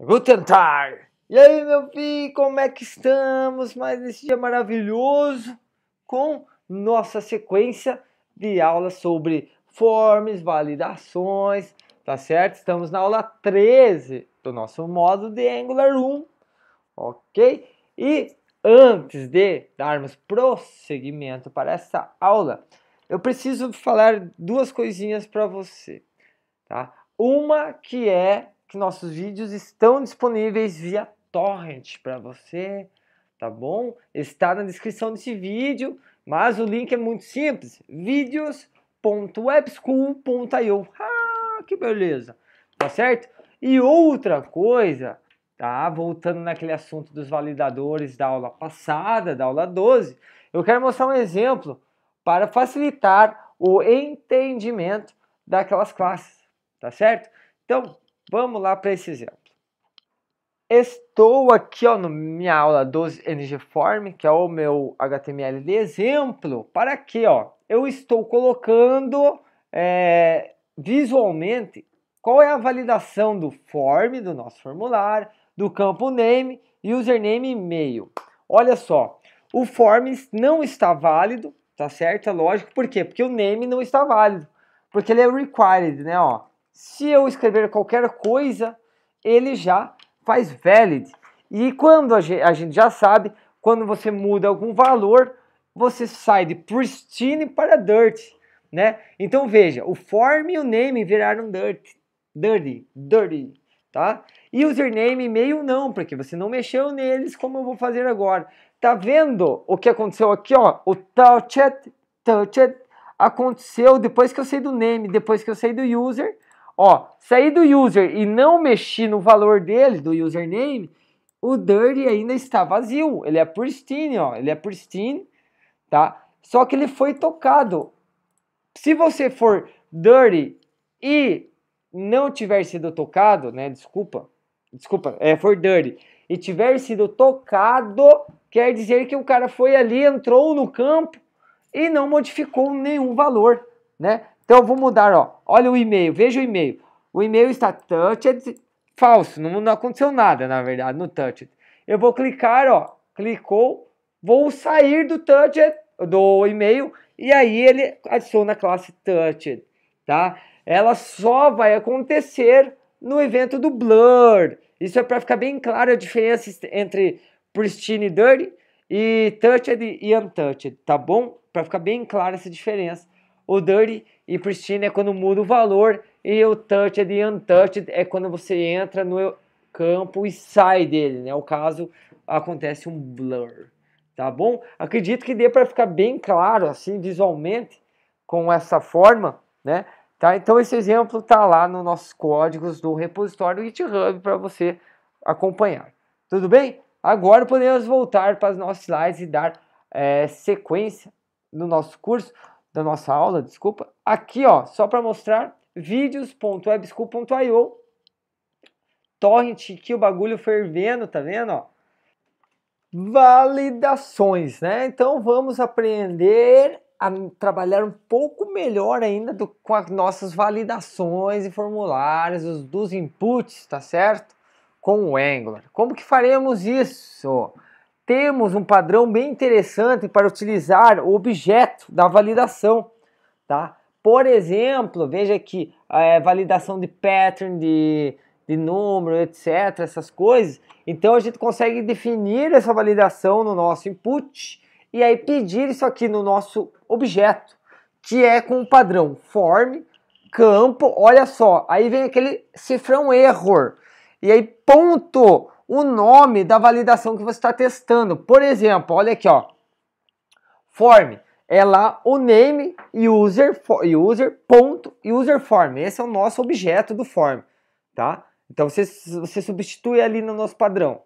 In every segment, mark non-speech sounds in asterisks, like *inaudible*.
Guten Tag! E aí, meu filho, como é que estamos? Mais esse dia maravilhoso com nossa sequência de aulas sobre forms, validações, tá certo? Estamos na aula 13 do nosso módulo de Angular 1, ok? E antes de darmos prosseguimento para essa aula, eu preciso falar duas coisinhas para você, tá? Uma que é que nossos vídeos estão disponíveis via torrent para você, tá bom? Está na descrição desse vídeo, mas o link é muito simples: vídeos.webschool.io. Ah, que beleza, tá certo? E outra coisa, tá? Voltando naquele assunto dos validadores da aula passada, da aula 12, eu quero mostrar um exemplo para facilitar o entendimento daquelas classes, tá certo? Então, Vamos lá para esse exemplo. Estou aqui ó, na minha aula 12 ng que é o meu HTML de exemplo, para que ó, eu estou colocando é, visualmente qual é a validação do form, do nosso formulário, do campo name, username e e-mail. Olha só, o form não está válido, tá certo? É lógico, por quê? Porque o name não está válido, porque ele é required, né? Ó, se eu escrever qualquer coisa, ele já faz valid. E quando a gente, já sabe, quando você muda algum valor, você sai de pristine para dirty, né? Então veja, o form e o name viraram dirty, dirty, dirty, tá? E username e mail não, porque você não mexeu neles como eu vou fazer agora. Tá vendo o que aconteceu aqui, ó? O touch, touch aconteceu depois que eu sei do name, depois que eu sei do user, Ó, sair do user e não mexer no valor dele, do username, o dirty ainda está vazio. Ele é pristine, ó. Ele é pristine, tá? Só que ele foi tocado. Se você for dirty e não tiver sido tocado, né? Desculpa. Desculpa, é for dirty. E tiver sido tocado, quer dizer que o cara foi ali, entrou no campo e não modificou nenhum valor, né? Então, vou mudar, ó. Olha o e-mail, veja o e-mail. O e-mail está touched, falso, não, não aconteceu nada, na verdade, no touched. Eu vou clicar, ó, clicou, vou sair do touched, do e-mail, e aí ele adiciona a classe touched, tá? Ela só vai acontecer no evento do blur. Isso é para ficar bem claro a diferença entre pristine e dirty e touched e untouched, tá bom? Para ficar bem claro essa diferença. O dirty e pristine é quando muda o valor e o touched é e untouched é quando você entra no campo e sai dele, né? O caso acontece um blur, tá bom? Acredito que dê para ficar bem claro assim visualmente com essa forma, né? Tá? Então esse exemplo tá lá nos nossos códigos do repositório do GitHub para você acompanhar. Tudo bem? Agora podemos voltar para as nossas slides e dar é, sequência no nosso curso da nossa aula, desculpa. Aqui, ó, só para mostrar, vídeos.webschool.io torrent que o bagulho fervendo, tá vendo, ó? Validações, né? Então vamos aprender a trabalhar um pouco melhor ainda do, com as nossas validações e formulários os, dos inputs, tá certo? Com o Angular. Como que faremos isso? temos um padrão bem interessante para utilizar o objeto da validação, tá? Por exemplo, veja aqui, é, eh, validação de pattern, de, de número, etc, essas coisas. Então a gente consegue definir essa validação no nosso input e aí pedir isso aqui no nosso objeto, que é com o padrão form, campo, olha só, aí vem aquele cifrão error. E aí ponto o nome da validação que você está testando. Por exemplo, olha aqui, ó, form é lá o name user user ponto user form. Esse é o nosso objeto do form, tá? Então você, você substitui ali no nosso padrão.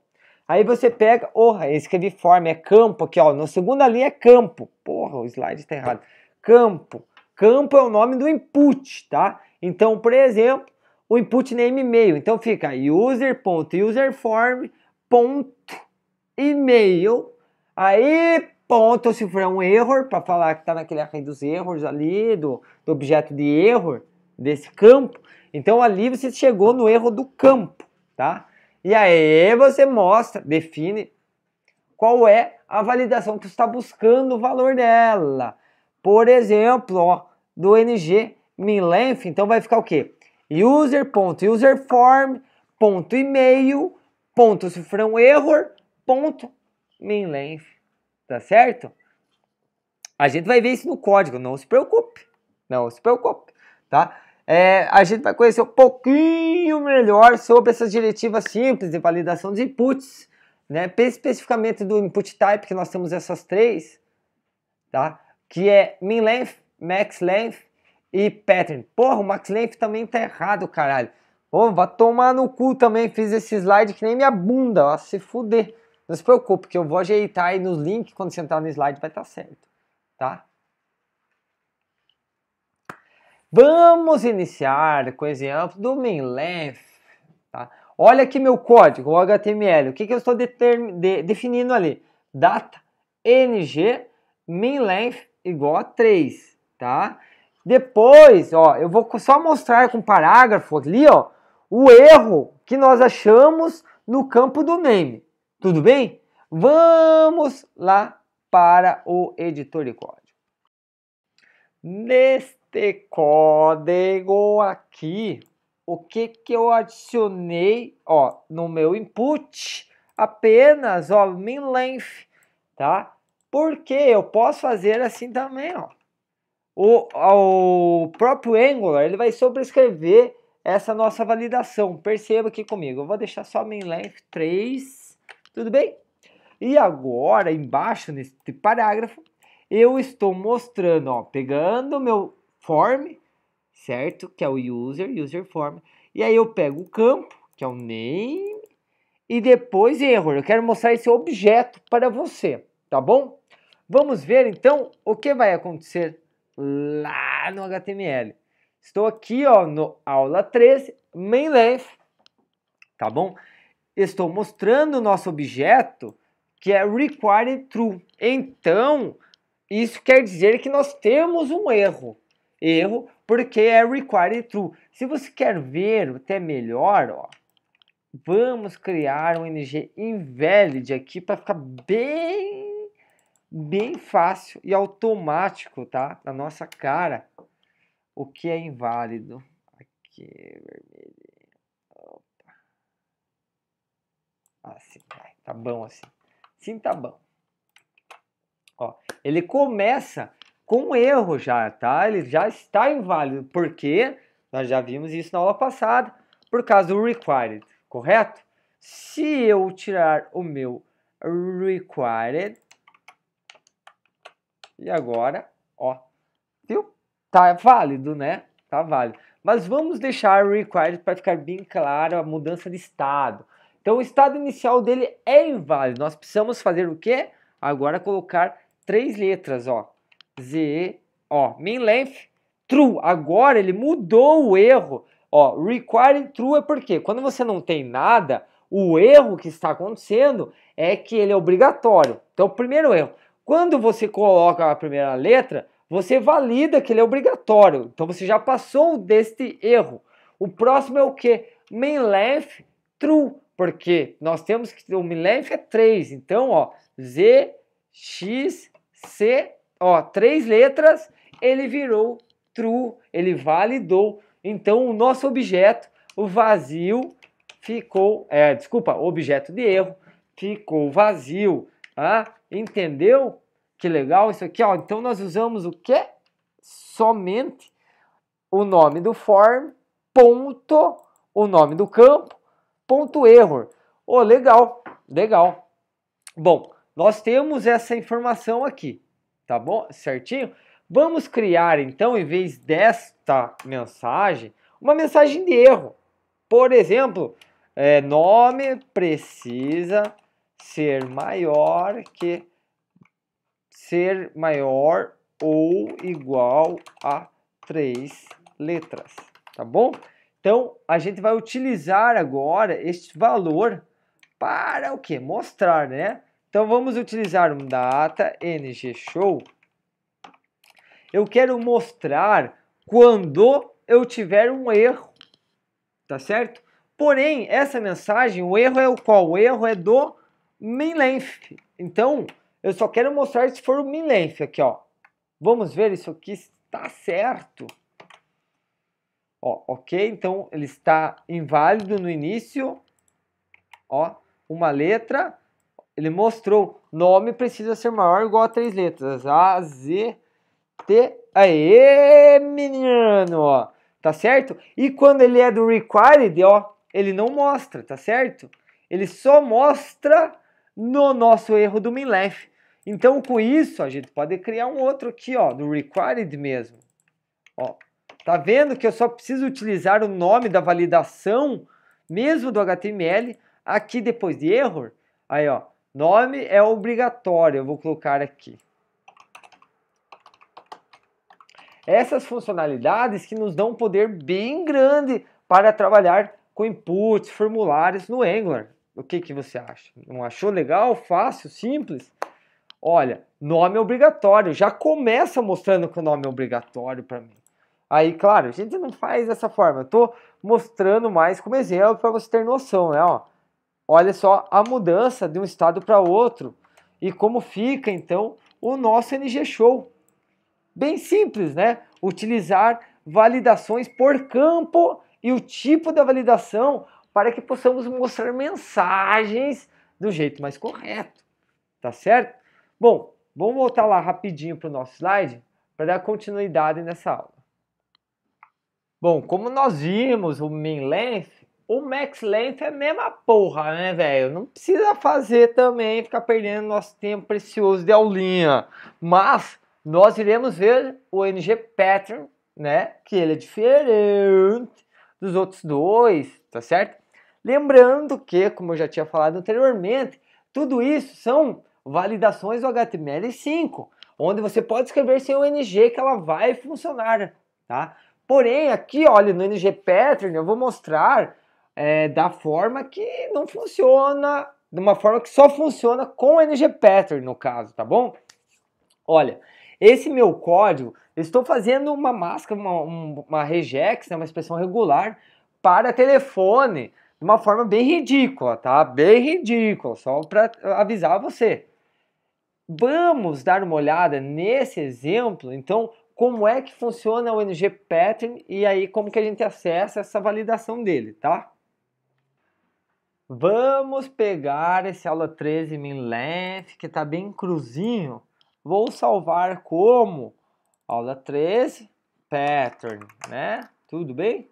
Aí você pega, porra, oh, escrevi form é campo aqui, ó, na segunda linha é campo. Porra, o slide está errado. Campo. Campo é o nome do input, tá? Então, por exemplo, o input name e-mail. Então fica user.userform.email. Aí, ponto, se for um erro, para falar que está naquele array dos erros ali, do, do objeto de erro desse campo. Então ali você chegou no erro do campo, tá? E aí você mostra, define qual é a validação que está buscando o valor dela. Por exemplo, ó, do ng min length, então vai ficar o quê? user.userform, ponto e ponto se for um erro, ponto length tá certo? A gente vai ver isso no código, não se preocupe, não se preocupe, tá? É, a gente vai conhecer um pouquinho melhor sobre essas diretivas simples de validação dos inputs, né? especificamente do input type, que nós temos essas três, tá? que é min length, max length e pattern. Porra, o MaxLength também tá errado, caralho. Ô, vai vá tomar no cu também, fiz esse slide que nem minha bunda, ó, se fuder. Não se preocupe, que eu vou ajeitar aí nos links, quando você entrar no slide vai estar tá certo, tá? Vamos iniciar com o exemplo do length, tá? Olha aqui meu código, o HTML, o que, que eu estou de, definindo ali? Data ng length igual a 3, Tá? Depois, ó, eu vou só mostrar com parágrafo ali, ó, o erro que nós achamos no campo do name. Tudo bem? Vamos lá para o editor de código. Neste código aqui, o que que eu adicionei, ó, no meu input, apenas, ó, min length, tá? Porque eu posso fazer assim também, ó o, ao próprio Angular, ele vai sobrescrever essa nossa validação. Perceba aqui comigo, eu vou deixar só main length 3, tudo bem? E agora, embaixo nesse parágrafo, eu estou mostrando, ó, pegando meu form, certo? Que é o user, user form. E aí eu pego o campo, que é o name, e depois error. Eu quero mostrar esse objeto para você, tá bom? Vamos ver então o que vai acontecer lá no HTML. Estou aqui ó, no aula 13, main length, tá bom? Estou mostrando o nosso objeto que é required true. Então, isso quer dizer que nós temos um erro. Erro porque é required true. Se você quer ver até melhor, ó, vamos criar um ng invalid aqui para ficar bem bem fácil e automático, tá? Na nossa cara, o que é inválido. Aqui, vermelho. Opa. Assim, tá bom assim. Sim, tá bom. Ó, ele começa com um erro já, tá? Ele já está inválido, porque nós já vimos isso na aula passada, por causa do required, correto? Se eu tirar o meu required, e agora, ó, viu? Tá válido, né? Tá válido. Mas vamos deixar required para ficar bem claro a mudança de estado. Então o estado inicial dele é inválido. Nós precisamos fazer o quê? Agora colocar três letras, ó. Z, ó, main length, true. Agora ele mudou o erro. Ó, Required true é porque quando você não tem nada, o erro que está acontecendo é que ele é obrigatório. Então, primeiro erro, quando você coloca a primeira letra, você valida que ele é obrigatório. Então você já passou deste erro. O próximo é o que? Mainlength true, porque nós temos que o mainlength é 3. Então, ó, Z X C, ó, três letras, ele virou true, ele validou. Então o nosso objeto, o vazio, ficou, é, desculpa, objeto de erro, ficou vazio. Ah, Entendeu? Que legal isso aqui, ó. Então nós usamos o que Somente o nome do form, ponto, o nome do campo, ponto error. Oh, legal, legal. Bom, nós temos essa informação aqui, tá bom? Certinho? Vamos criar então, em vez desta mensagem, uma mensagem de erro. Por exemplo, é, nome precisa ser maior que ser maior ou igual a três letras, tá bom? Então, a gente vai utilizar agora este valor para o que? Mostrar, né? Então, vamos utilizar um data ng show. Eu quero mostrar quando eu tiver um erro, tá certo? Porém, essa mensagem, o erro é o qual? O erro é do min Então, eu só quero mostrar se for o min aqui, ó. Vamos ver isso aqui está certo. Ó, ok, então ele está inválido no início. Ó, uma letra. Ele mostrou nome precisa ser maior ou igual a três letras. A, Z, T. E, menino, ó. Tá certo? E quando ele é do required, ó, ele não mostra, tá certo? Ele só mostra no nosso erro do minlef. Então, com isso, a gente pode criar um outro aqui, ó, do required mesmo. Ó, tá vendo que eu só preciso utilizar o nome da validação mesmo do HTML aqui depois de error. Aí, ó, nome é obrigatório, eu vou colocar aqui. Essas funcionalidades que nos dão um poder bem grande para trabalhar com inputs, formulários no Angular. O que, que você acha? Não achou legal, fácil, simples? Olha, nome é obrigatório. Já começa mostrando que o nome é obrigatório para mim. Aí, claro, a gente não faz dessa forma. Eu tô mostrando mais como exemplo para você ter noção, né? Ó, olha só a mudança de um estado para outro e como fica então o nosso NG Show. Bem simples, né? Utilizar validações por campo e o tipo da validação para que possamos mostrar mensagens do jeito mais correto. Tá certo? Bom, vamos voltar lá rapidinho para o nosso slide para dar continuidade nessa aula. Bom, como nós vimos, o min length, o max length é a mesma porra, né, velho? Não precisa fazer também, ficar perdendo nosso tempo precioso de aulinha. Mas nós iremos ver o ng pattern, né? Que ele é diferente dos outros dois, tá certo? Lembrando que, como eu já tinha falado anteriormente, tudo isso são validações do HTML5, onde você pode escrever sem o ng que ela vai funcionar, tá? Porém, aqui, olha, no ng pattern eu vou mostrar é, da forma que não funciona, de uma forma que só funciona com o ng pattern no caso, tá bom? Olha, esse meu código, estou fazendo uma máscara, uma, uma regex, né, uma expressão regular para telefone, de uma forma bem ridícula, tá? Bem ridícula, só para avisar você. Vamos dar uma olhada nesse exemplo, então, como é que funciona o NG Pattern e aí como que a gente acessa essa validação dele, tá? Vamos pegar esse aula 13 minlength que está bem cruzinho. Vou salvar como aula 13 pattern, né? Tudo bem?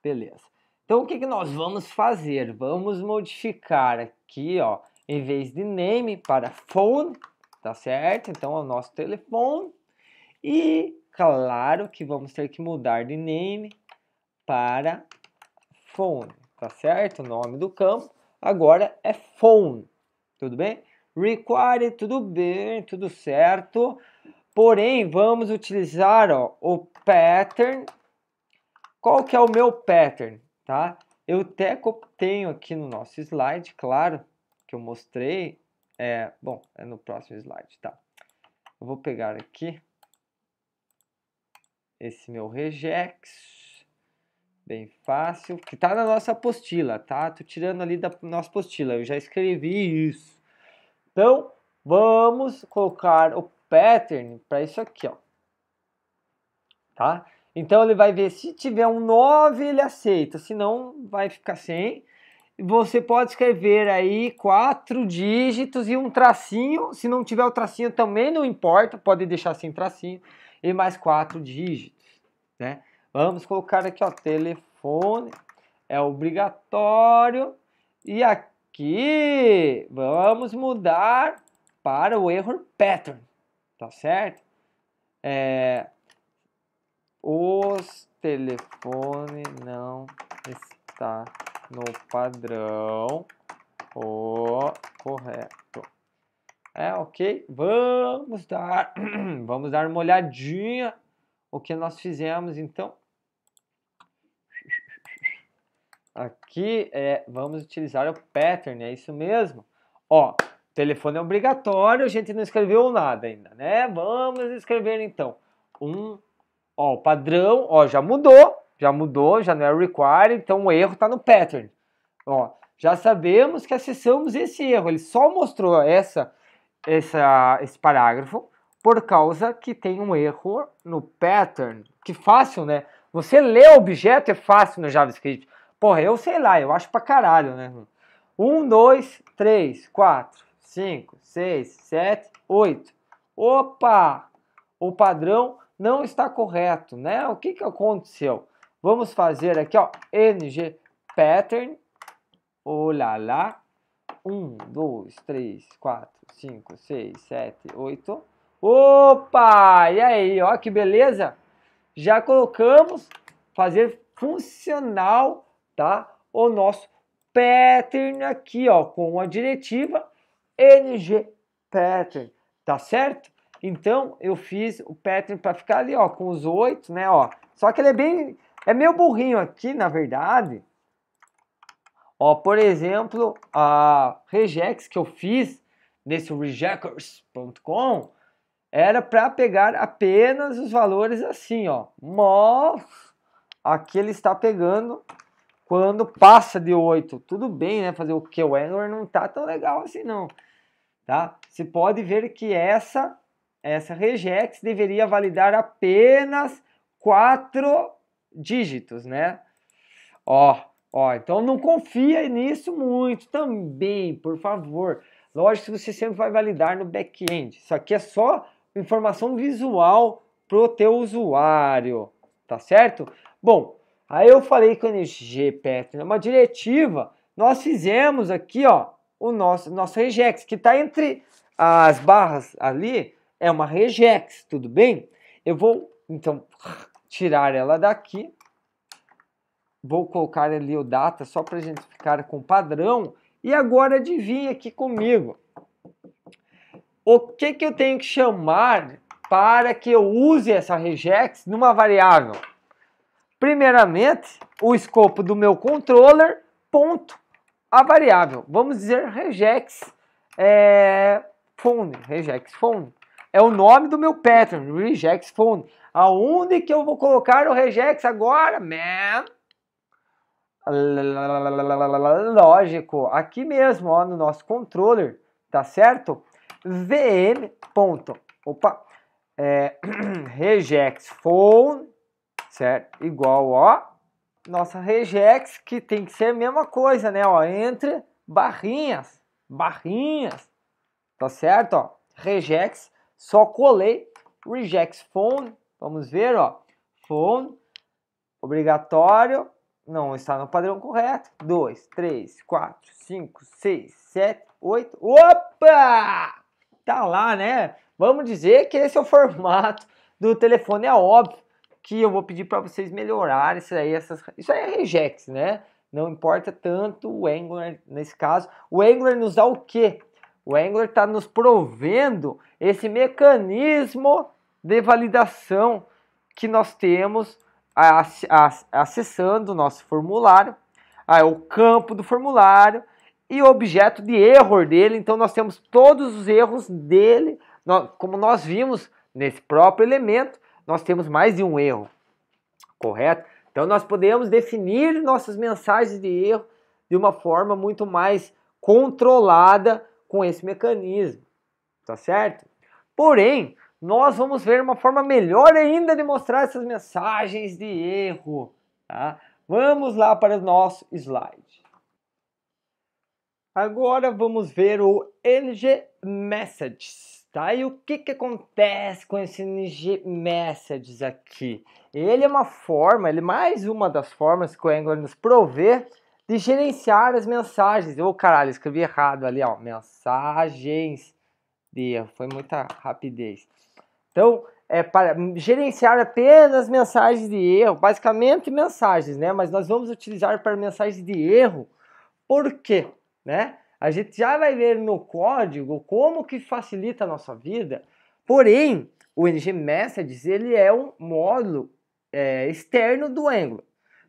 Beleza. Então o que, que nós vamos fazer? Vamos modificar aqui, ó, em vez de name para phone, tá certo? Então é o nosso telefone. E claro que vamos ter que mudar de name para phone, tá certo? O nome do campo agora é phone, tudo bem? Require, tudo bem, tudo certo. Porém, vamos utilizar ó, o pattern. Qual que é o meu pattern? tá? Eu até tenho aqui no nosso slide, claro, que eu mostrei, é, bom, é no próximo slide, tá? Eu vou pegar aqui esse meu regex, bem fácil, que tá na nossa apostila, tá? Tô tirando ali da nossa apostila, eu já escrevi isso. Então, vamos colocar o pattern para isso aqui, ó. Tá? Então ele vai ver se tiver um 9, ele aceita, se não vai ficar sem. Você pode escrever aí quatro dígitos e um tracinho. Se não tiver o tracinho também não importa, pode deixar sem tracinho e mais quatro dígitos, né? Vamos colocar aqui ó, telefone é obrigatório e aqui vamos mudar para o erro pattern, tá certo? É, os telefone não está no padrão o correto. É, ok? Vamos dar, *clears throat* vamos dar uma olhadinha o que nós fizemos, então. Aqui é, vamos utilizar o pattern, é isso mesmo. Ó, telefone é obrigatório, a gente não escreveu nada ainda, né? Vamos escrever então. Um Ó, o padrão, ó, já mudou, já mudou, já não é required, então o erro está no pattern. Ó, já sabemos que acessamos esse erro, ele só mostrou essa, essa, esse parágrafo por causa que tem um erro no pattern. Que fácil, né? Você lê objeto é fácil no JavaScript. Porra, eu sei lá, eu acho pra caralho, né? 1, 2, 3, 4, 5, 6, 7, 8. Opa! O padrão não está correto, né? O que, que aconteceu? Vamos fazer aqui, ó, ng pattern, olá lá, 1, 2, 3, 4, 5, 6, 7, 8, opa, e aí, ó, que beleza, já colocamos, fazer funcional, tá, o nosso pattern aqui, ó, com a diretiva ng pattern, tá certo? Então eu fiz o pattern para ficar ali, ó, com os oito, né, ó. Só que ele é bem, é meio burrinho aqui, na verdade. Ó, por exemplo, a rejects que eu fiz nesse regeckers.com era para pegar apenas os valores assim, ó. Mas aqui ele está pegando quando passa de 8. Tudo bem, né? Fazer o que o Angular não tá tão legal assim não, tá? Você pode ver que essa essa regex deveria validar apenas quatro dígitos, né? Ó, ó, então não confia nisso muito também, por favor. Lógico que você sempre vai validar no back-end. Isso aqui é só informação visual para o teu usuário, tá certo? Bom, aí eu falei com o é né? uma diretiva, nós fizemos aqui, ó, o nosso, nosso regex, que está entre as barras ali, é uma regex, tudo bem? Eu vou, então, tirar ela daqui. Vou colocar ali o data só para a gente ficar com padrão. E agora adivinha aqui comigo. O que, que eu tenho que chamar para que eu use essa regex numa variável? Primeiramente, o escopo do meu controller, ponto, a variável. Vamos dizer regex é, phone, regex phone. É o nome do meu pattern, regex phone. Aonde que eu vou colocar o regex agora, man? Lógico, aqui mesmo, ó, no nosso controller, tá certo? VM. Ponto. Opa. É, *clears throat* regex phone, certo? Igual, ó, nossa regex, que tem que ser a mesma coisa, né? Ó, entre barrinhas, barrinhas, tá certo? Ó, regex só colei rejects phone. Vamos ver, ó. Phone obrigatório não está no padrão correto. 2, 3, 4, 5, 6, 7, 8. Opa! Tá lá, né? Vamos dizer que esse é o formato do telefone. É óbvio que eu vou pedir para vocês melhorarem isso aí. Essas... Isso aí é regex, né? Não importa tanto o Angular nesse caso. O Angular nos dá o quê? O Engler está nos provendo esse mecanismo de validação que nós temos acessando o nosso formulário, o campo do formulário e o objeto de erro dele. Então nós temos todos os erros dele, como nós vimos nesse próprio elemento, nós temos mais de um erro, correto? Então nós podemos definir nossas mensagens de erro de uma forma muito mais controlada com esse mecanismo, tá certo? Porém, nós vamos ver uma forma melhor ainda de mostrar essas mensagens de erro. Tá? Vamos lá para o nosso slide. Agora vamos ver o NG Messages. Tá? E o que, que acontece com esse NG Messages aqui? Ele é uma forma, ele é mais uma das formas que o Angular nos provê de gerenciar as mensagens. Ô, oh, caralho, escrevi errado ali, ó. Mensagens de erro. Foi muita rapidez. Então, é para gerenciar apenas mensagens de erro, basicamente mensagens, né? Mas nós vamos utilizar para mensagens de erro. Por quê? Né? A gente já vai ver no código como que facilita a nossa vida. Porém, o ng messages ele é um módulo é, externo do Angular.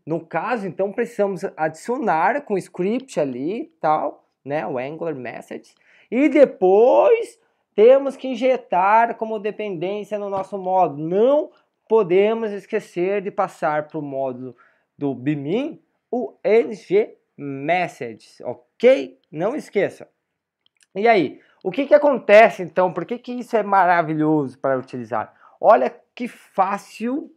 No caso, então, precisamos adicionar com script ali tal, né? O Angular Message. E depois temos que injetar como dependência no nosso módulo. Não podemos esquecer de passar para o módulo do BIMIN o ng message ok? Não esqueça. E aí, o que, que acontece então? Por que, que isso é maravilhoso para utilizar? Olha que fácil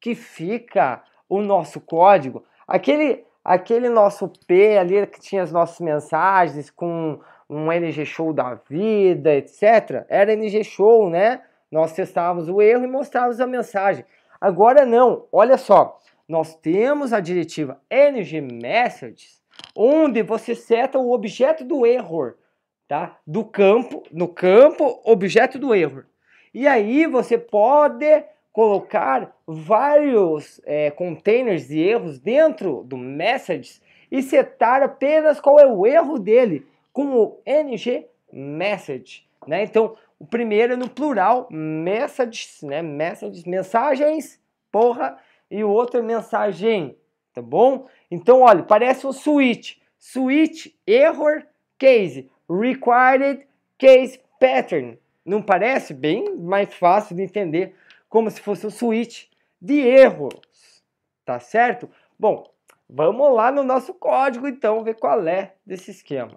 que fica o nosso código, aquele, aquele nosso P ali que tinha as nossas mensagens com um NG Show da vida, etc. Era NG Show, né? Nós testávamos o erro e mostrávamos a mensagem. Agora não, olha só, nós temos a diretiva NG Messages, onde você seta o objeto do erro, tá? Do campo, no campo, objeto do erro. E aí você pode colocar vários é, containers de erros dentro do message e setar apenas qual é o erro dele com o ng message. Né? Então, o primeiro é no plural, messages, né? messages, mensagens, porra, e o outro é mensagem, tá bom? Então, olha, parece um switch. Switch, error, case, required, case, pattern. Não parece? Bem mais fácil de entender como se fosse um switch de erros, tá certo? Bom, vamos lá no nosso código então ver qual é desse esquema.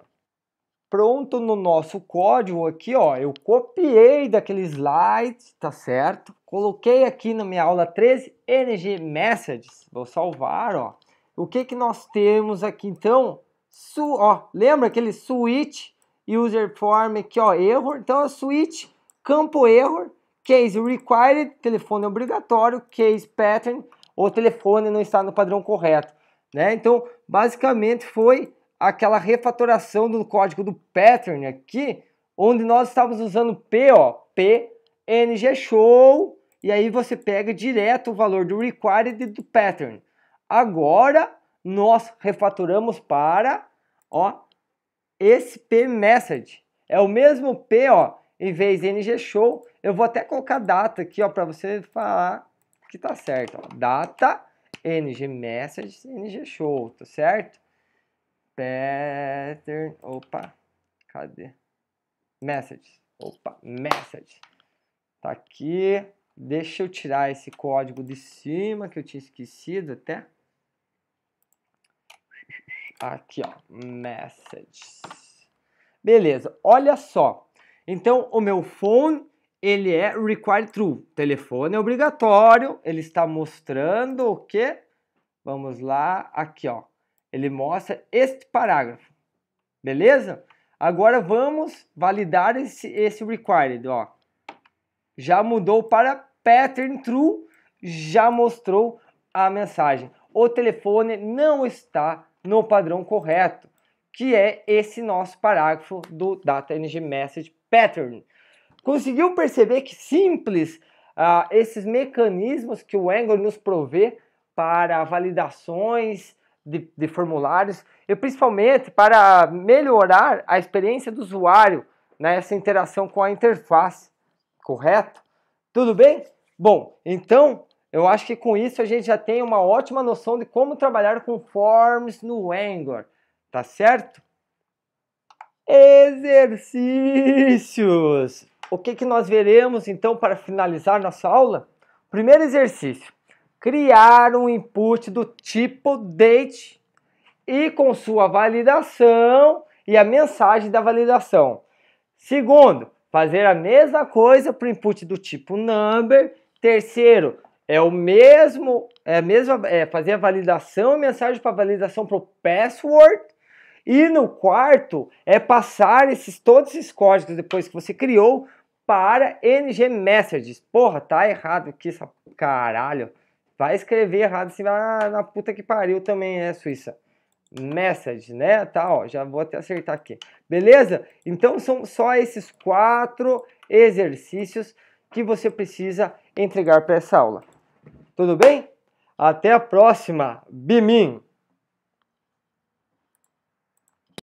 Pronto no nosso código aqui, ó, eu copiei daquele slide, tá certo? Coloquei aqui na minha aula 13 ng messages, vou salvar, ó. O que que nós temos aqui então? Su, ó, lembra aquele switch user form aqui, ó, error? Então é switch campo error Case required, telefone obrigatório, case pattern, o telefone não está no padrão correto. Né? Então, basicamente foi aquela refatoração do código do pattern aqui, onde nós estávamos usando P, ó, P, NG Show, e aí você pega direto o valor do required e do pattern. Agora, nós refatoramos para, ó, esse P message. É o mesmo P, ó, em vez de NG Show, eu vou até colocar data aqui, ó, para você falar que tá certo. Ó. Data, ng message, ng show, tá certo? Pattern, opa, cadê? Message, opa, message. Tá aqui. Deixa eu tirar esse código de cima que eu tinha esquecido até. Aqui, ó, message Beleza, olha só. Então, o meu phone ele é required true. Telefone é obrigatório, ele está mostrando o quê? Vamos lá, aqui ó. Ele mostra este parágrafo. Beleza? Agora vamos validar esse, esse required, ó. Já mudou para pattern true, já mostrou a mensagem. O telefone não está no padrão correto, que é esse nosso parágrafo do NG Message Pattern. Conseguiu perceber que simples uh, esses mecanismos que o Angular nos provê para validações de, de formulários e principalmente para melhorar a experiência do usuário nessa né, interação com a interface, correto? Tudo bem? Bom, então eu acho que com isso a gente já tem uma ótima noção de como trabalhar com forms no Angular, tá certo? Exercícios! O que, que nós veremos então para finalizar nossa aula? Primeiro exercício: criar um input do tipo date e com sua validação e a mensagem da validação. Segundo, fazer a mesma coisa para o input do tipo number. Terceiro, é o mesmo, é a mesma, é fazer a validação, mensagem para validação para o password. E no quarto é passar esses todos esses códigos depois que você criou para NG Messages. Porra, tá errado aqui essa caralho. Vai escrever errado assim, ah, na puta que pariu também, né, Suíça? Message, né? Tá, ó, já vou até acertar aqui. Beleza? Então são só esses quatro exercícios que você precisa entregar para essa aula. Tudo bem? Até a próxima. Bimim!